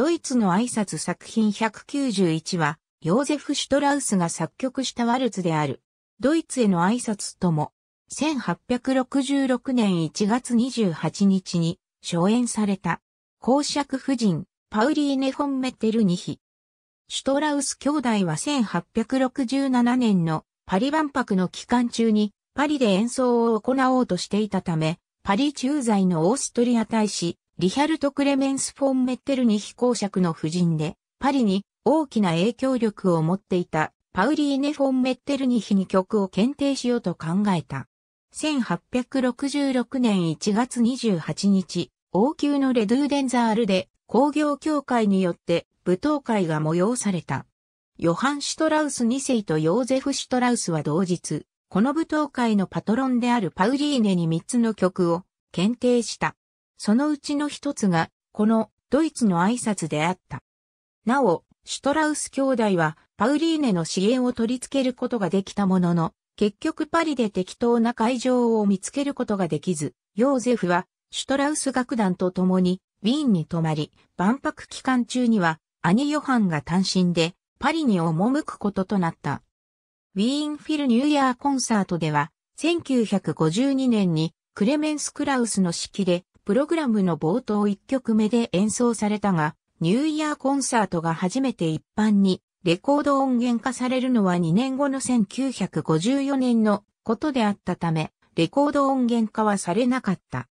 ドイツの挨拶作品191は、ヨーゼフ・シュトラウスが作曲したワルツである。ドイツへの挨拶とも、1866年1月28日に上演された、公爵夫人、パウリーネ・フォン・メテルニヒ。シュトラウス兄弟は1867年のパリ万博の期間中にパリで演奏を行おうとしていたため、パリ駐在のオーストリア大使、リヒャルト・クレメンス・フォン・メッテルニヒ公爵の夫人で、パリに大きな影響力を持っていたパウリーネ・フォン・メッテルニヒに曲を検定しようと考えた。1866年1月28日、王宮のレドゥーデンザールで工業協会によって舞踏会が催された。ヨハン・シュトラウス2世とヨーゼフ・シュトラウスは同日、この舞踏会のパトロンであるパウリーネに3つの曲を検定した。そのうちの一つが、このドイツの挨拶であった。なお、シュトラウス兄弟はパウリーネの支援を取り付けることができたものの、結局パリで適当な会場を見つけることができず、ヨーゼフはシュトラウス楽団と共にウィーンに泊まり、万博期間中には兄ヨハンが単身でパリに赴くこととなった。ウィーンフィルニューイヤーコンサートでは、1952年にクレメンス・クラウスの式でプログラムの冒頭1曲目で演奏されたが、ニューイヤーコンサートが初めて一般にレコード音源化されるのは2年後の1954年のことであったため、レコード音源化はされなかった。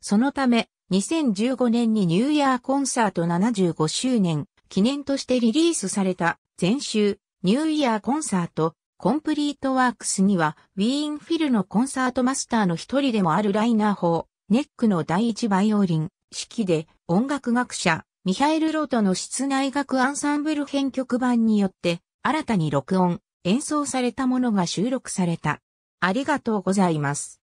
そのため、2015年にニューイヤーコンサート75周年記念としてリリースされた前週ニューイヤーコンサートコンプリートワークスにはウィーンフィルのコンサートマスターの一人でもあるライナー法ネックの第一バイオリン、式で音楽学者、ミハエル・ロートの室内楽アンサンブル編曲版によって、新たに録音、演奏されたものが収録された。ありがとうございます。